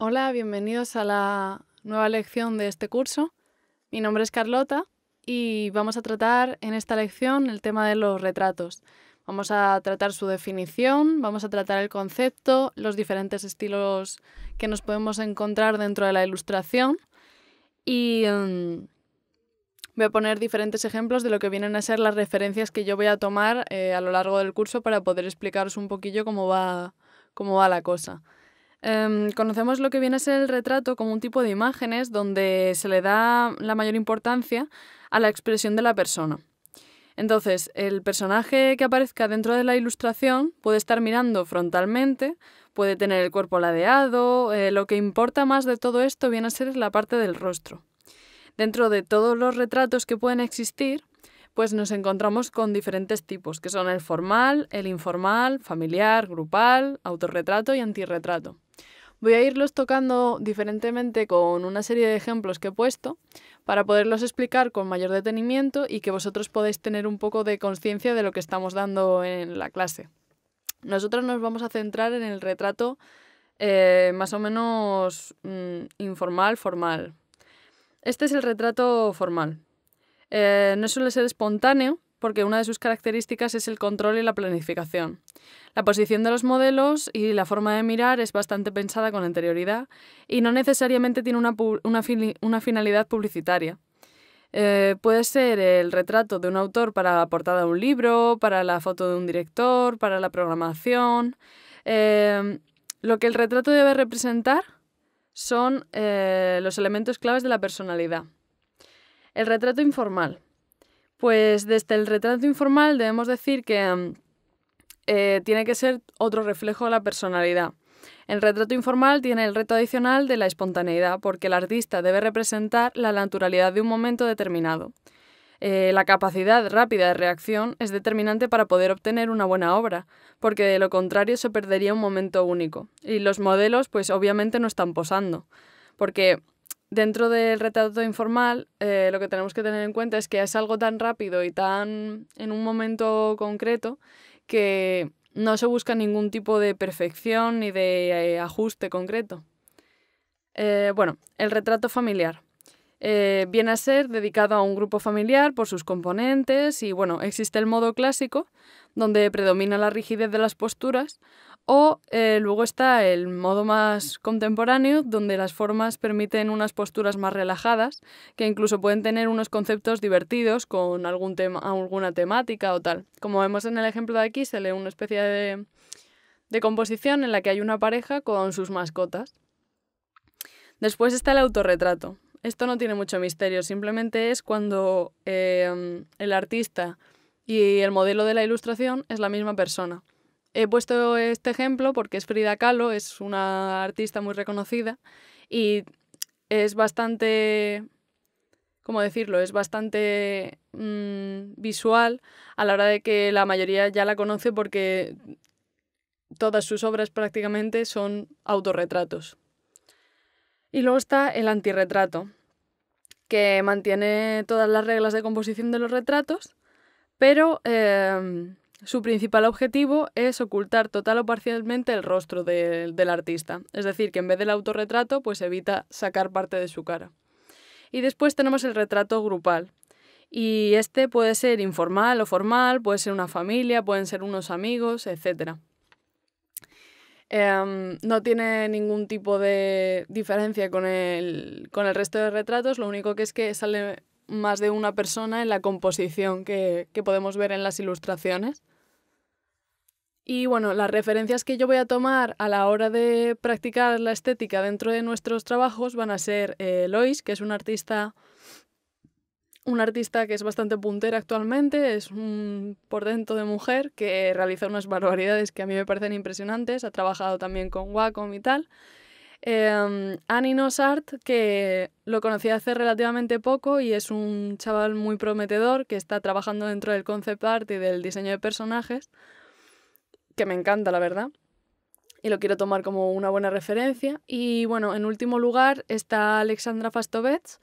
Hola, bienvenidos a la nueva lección de este curso. Mi nombre es Carlota y vamos a tratar en esta lección el tema de los retratos. Vamos a tratar su definición, vamos a tratar el concepto, los diferentes estilos que nos podemos encontrar dentro de la ilustración y em, voy a poner diferentes ejemplos de lo que vienen a ser las referencias que yo voy a tomar eh, a lo largo del curso para poder explicaros un poquillo cómo va, cómo va la cosa. Em, conocemos lo que viene a ser el retrato como un tipo de imágenes donde se le da la mayor importancia a la expresión de la persona. Entonces, el personaje que aparezca dentro de la ilustración puede estar mirando frontalmente, puede tener el cuerpo ladeado, eh, lo que importa más de todo esto viene a ser la parte del rostro. Dentro de todos los retratos que pueden existir, pues nos encontramos con diferentes tipos, que son el formal, el informal, familiar, grupal, autorretrato y antirretrato. Voy a irlos tocando diferentemente con una serie de ejemplos que he puesto para poderlos explicar con mayor detenimiento y que vosotros podáis tener un poco de conciencia de lo que estamos dando en la clase. Nosotros nos vamos a centrar en el retrato eh, más o menos mm, informal, formal. Este es el retrato formal. Eh, no suele ser espontáneo, porque una de sus características es el control y la planificación. La posición de los modelos y la forma de mirar es bastante pensada con anterioridad y no necesariamente tiene una, finalidad publicitaria. Eh, puede ser el retrato de un autor para la portada de un libro, para la foto de un director, para la programación. Em, lo que el retrato debe representar son eh, los elementos claves de la personalidad. El retrato informal. Pues desde el retrato informal debemos decir que mm, eh, tiene que ser otro reflejo de la personalidad. El retrato informal tiene el reto adicional de la espontaneidad, porque el artista debe representar la naturalidad de un momento determinado. Eh, la capacidad rápida de reacción es determinante para poder obtener una buena obra, porque de lo contrario se perdería un momento único. Y los modelos, pues obviamente no están posando, porque dentro del retrato informal, eh, lo que tenemos que tener en cuenta es que es algo tan rápido y tan en un momento concreto que no se busca ningún tipo de perfección ni de eh, ajuste concreto. Eh, bueno, el retrato familiar. viene a ser dedicado a un grupo familiar por sus componentes y bueno, existe el modo clásico, donde predomina la rigidez de las posturas, o eh, luego está el modo más contemporáneo, donde las formas permiten unas posturas más relajadas, que incluso pueden tener unos conceptos divertidos con algún alguna temática o tal. Como vemos en el ejemplo de aquí, se lee una especie de, composición en la que hay una pareja con sus mascotas. Después está el autorretrato. Esto no tiene mucho misterio, simplemente es cuando eh, el artista y el modelo de la ilustración es la misma persona. He puesto este ejemplo porque es Frida Kahlo, es una artista muy reconocida y es bastante, ¿cómo decirlo? Es bastante mm, visual a la hora de que la mayoría ya la conoce porque todas sus obras prácticamente son autorretratos. Y luego está el antirretrato, que mantiene todas las reglas de composición de los retratos, pero em, su principal objetivo es ocultar total o parcialmente el rostro del artista, es decir, que en vez del autorretrato, pues evita sacar parte de su cara. Y después tenemos el retrato grupal, y este puede ser informal o formal, puede ser una familia, pueden ser unos amigos, etc. Em, no tiene ningún tipo de diferencia con el, resto de retratos, lo único que es que sale más de una persona en la composición que podemos ver en las ilustraciones. Y bueno, las referencias que yo voy a tomar a la hora de practicar la estética dentro de nuestros trabajos van a ser eh, Lois, que es un artista, un artista que es bastante puntera actualmente, es un portento de mujer que realiza unas barbaridades que a mí me parecen impresionantes, ha trabajado también con Wacom y tal. Em, Annie Nosart, que lo conocí hace relativamente poco y es un chaval muy prometedor que está trabajando dentro del concept art y del diseño de personajes que me encanta, la verdad. Y lo quiero tomar como una buena referencia. Y bueno, en último lugar está Alexandra Fastovets,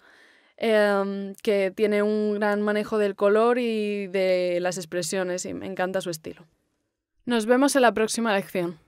em, que tiene un gran manejo del color y de las expresiones y me encanta su estilo. Nos vemos en la próxima lección.